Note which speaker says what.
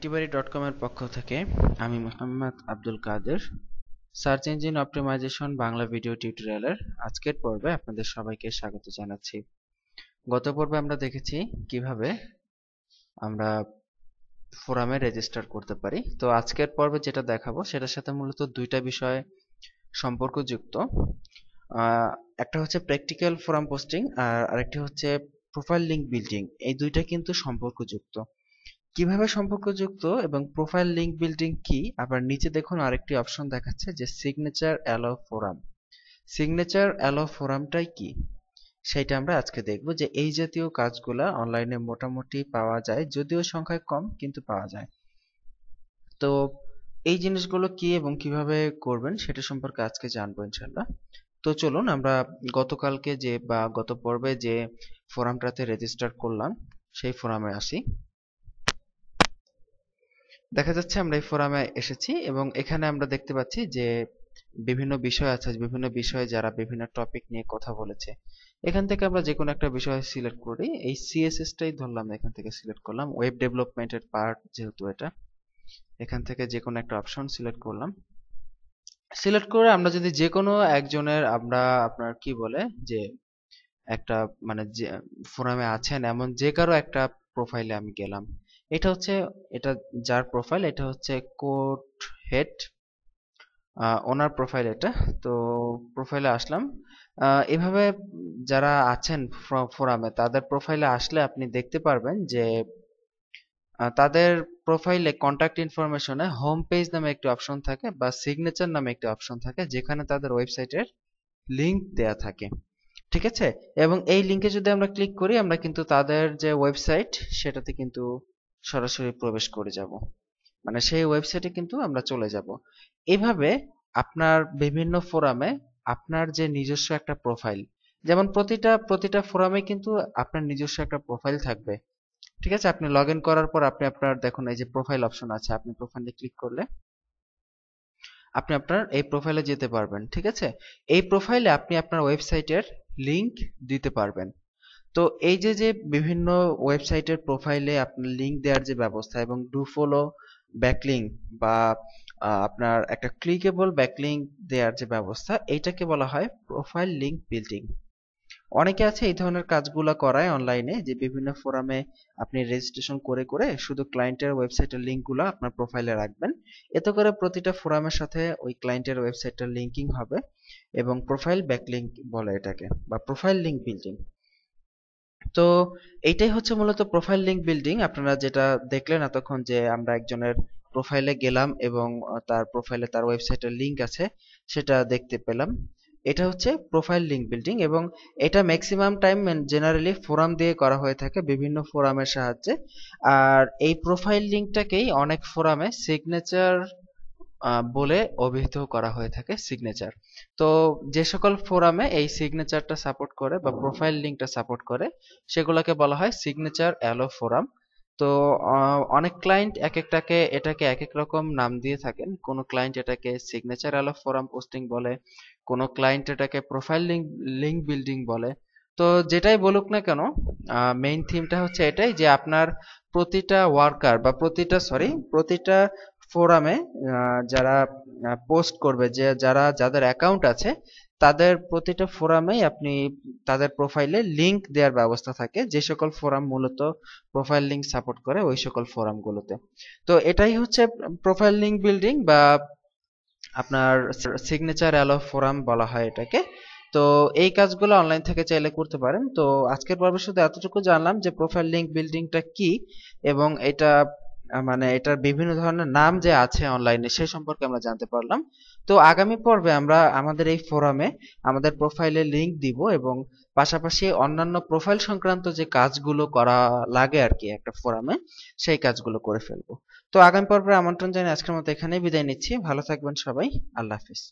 Speaker 1: আইটিবাড়ি dot কমের পক্ষ থেকে আমি Mohammad Abdul Kader search engine optimization Bangla video টিউটোরিয়ালের আজকের পর্বে আপনাদের সবাইকে স্বাগত জানাচ্ছি গত পর্বে আমরা দেখেছি কিভাবে আমরা ফোরামে রেজিস্টার করতে পারি তো আজকের পর্বে যেটা দেখাবো সেটার সাথে মূলত দুইটা বিষয় সম্পর্কযুক্ত একটা হচ্ছে প্র্যাকটিক্যাল ফোরাম পোস্টিং আর আরেকটি হচ্ছে প্রোফাইল লিঙ্ক বিল্ডিং এই দুইটা কিন্তু সম্পর্কযুক্ত কিভাবে সম্পর্কযুক্ত এবং প্রোফাইল লিংক বিল্ডিং কি আবার নিচে দেখুন আরেকটি অপশন দেখাচ্ছে যে signature allow forum signature allow ফোরামটাই কি সেটা আমরা আজকে দেখব যে এই জাতীয় কাজগুলো অনলাইনে মোটামুটি পাওয়া যায় যদিও সংখ্যায় কম কিন্তু পাওয়া যায় তো এই জিনিসগুলো কি এবং কিভাবে করবেন সেটা সম্পর্কে আজকে জানবো ইনশাল্লাহ তো চলুন আমরা গতকালকে যে বা গত পর্বে যে ফোরামটাতে রেজিস্টার করলাম সেই ফোরামে আসি দেখা যাচ্ছে আমরা এই ফোরামে এসেছি এবং এখানে আমরা দেখতে পাচ্ছি যে বিভিন্ন বিষয় আছে বিভিন্ন বিষয়ে যারা বিভিন্ন টপিক নিয়ে কথা বলেছে এখান থেকে আমরা যে কোনো একটা বিষয় সিলেক্ট করি এই সিএসএসটাই ধরলাম এখান থেকে সিলেক্ট করলাম ওয়েব ডেভেলপমেন্টের পার্ট যেহেতু এটা এখান থেকে যে কোনো একটা অপশন সিলেক্ট করলাম সিলেক্ট করে আমরা যদি যে কোনো একজনের আমরা আপনার কি বলে যে একটা মানে যে ফোরামে আছেন এমন যে কারো একটা প্রোফাইলে আমি গেলাম এটা হচ্ছে এটা যার প্রোফাইল এটা হচ্ছে কোট হেড ওনার প্রোফাইল এটা তো প্রোফাইলে আসলাম এভাবে যারা আছেন ফোরামে তাদের প্রোফাইলে আসলে আপনি দেখতে পারবেন যে তাদের প্রোফাইলে কন্ট্যাক্ট ইনফরমেশনে হোম পেজ নামে একটি অপশন থাকে বা সিগনেচার নামে একটি অপশন থাকে যেখানে তাদের ওয়েবসাইটের লিংক দেয়া থাকে ঠিক আছে এবং এই লিংকে যদি আমরা ক্লিক করি আমরা কিন্তু তাদের যে ওয়েবসাইট সেটাতে কিন্তু সরাসরি প্রবেশ করে যাব মানে সেই ওয়েবসাইটে কিন্তু আমরা চলে যাব এইভাবে আপনার বিভিন্ন ফোরামে আপনার যে নিজস্ব একটা প্রোফাইল যেমন প্রতিটা প্রতিটা ফোরামে কিন্তু আপনার নিজস্ব একটা প্রোফাইল থাকবে ঠিক আছে আপনি লগ ইন করার পর আপনি আপনার দেখুন এই যে প্রোফাইল অপশন আছে আপনি প্রোফাইলে ক্লিক করলে আপনি আপনার এই প্রোফাইলে যেতে পারবেন ঠিক আছে এই প্রোফাইলে আপনি আপনার ওয়েবসাইটের লিংক দিতে পারবেন তো এই যে যে বিভিন্ন ওয়েবসাইটের প্রোফাইলে আপনার লিঙ্ক দেওয়ার যে ব্যবস্থা এবং ডু ফলো ব্যাকলিং বা আপনার একটা ক্লিকেবল ব্যাকলিং দেওয়ার যে ব্যবস্থা এটাকে বলা হয় প্রোফাইল লিঙ্ক বিল্ডিং অনেকে আছে এই ধরনের কাজগুলো করায় অনলাইনে যে বিভিন্ন ফোরামে আপনি রেজিস্ট্রেশন করে করে শুধু ক্লায়েন্টের ওয়েবসাইটের লিঙ্কগুলো আপনার প্রোফাইলে রাখবেন এতে করে প্রতিটা ফোরামের সাথে ওই ক্লায়েন্টের ওয়েবসাইটটা লিঙ্কিং হবে এবং প্রোফাইল ব্যাকলিঙ্ক বলে এটাকে বা প্রোফাইল লিঙ্ক বিল্ডিং তো এইটাই হচ্ছে মূলত প্রোফাইল লিঙ্ক বিল্ডিং আপনারা যেটা দেখলেন এতক্ষণ যে আমরা একজনের প্রোফাইলে গেলাম এবং তার প্রোফাইলে তার ওয়েবসাইটের লিঙ্ক আছে সেটা দেখতে পেলাম এটা হচ্ছে প্রোফাইল লিঙ্ক বিল্ডিং এবং এটা ম্যাক্সিমাম টাইম জেনারেলি ফোরাম দিয়ে করা হয়ে থাকে বিভিন্ন ফোরামের সাহায্যে আর এই প্রোফাইল লিঙ্কটাকেই অনেক ফোরামে সিগনেচার বলে অভিহিত করা হয়ে থাকে সিগনেচার তো যে সকল ফোরামে এই সিগনেচারটা সাপোর্ট করে বা প্রোফাইল লিঙ্কটা সাপোর্ট করে সেগুলোকে বলা হয় সিগনেচার অ্যালো ফোরাম তো অনেক ক্লায়েন্ট এক একটাকে এটাকে এক এক রকম নাম দিয়ে থাকেন কোনো ক্লায়েন্ট এটাকে সিগনেচার অ্যালো ফোরাম পোস্টিং বলে কোনো ক্লায়েন্ট এটাকে প্রোফাইল লিঙ্ক লিঙ্ক বিল্ডিং বলে তো যেটাই বলুক না কেন মেইন থিমটা হচ্ছে এটাই যে আপনার প্রতিটা ওয়ার্কার বা প্রতিটা সরি প্রতিটা ফোরামে যারা পোস্ট করবে যে যারা যাদের অ্যাকাউন্ট আছে তাদের প্রতিটা ফোরামেই আপনি তাদের প্রোফাইলে লিংক দেওয়ার ব্যবস্থা থাকে যে সকল ফোরাম মূলত প্রোফাইল লিংক সাপোর্ট করে ওই সকল ফোরামগুলোতে তো এটাই হচ্ছে প্রোফাইল লিংক বিল্ডিং বা আপনার সিগনেচার অ্যালো ফোরাম বলা হয় এটাকে তো এই কাজগুলো অনলাইন থেকে চাইলে করতে পারেন তো আজকের পর্বে শুধু এতটুকু জানলাম যে প্রোফাইল লিংক বিল্ডিংটা কি এবং এটা মানে এটার বিভিন্ন ধরনের নাম যে আছে অনলাইনে সে সম্পর্কে আমরা জানতে পারলাম তো আগামী পর্বে আমরা আমাদের এই ফোরামে আমাদের প্রোফাইলে লিংক দিব এবং পাশাপাশি অন্যান্য প্রোফাইল সংক্রান্ত যে কাজগুলো করা লাগে আর কি একটা ফোরামে সেই কাজগুলো করে ফেলবো তো আগামী পর্বে আমন্ত্রণ জানিয়ে আজকের মতো এখানেই বিদায় নিচ্ছি ভালো থাকবেন সবাই আল্লাহ হাফিজ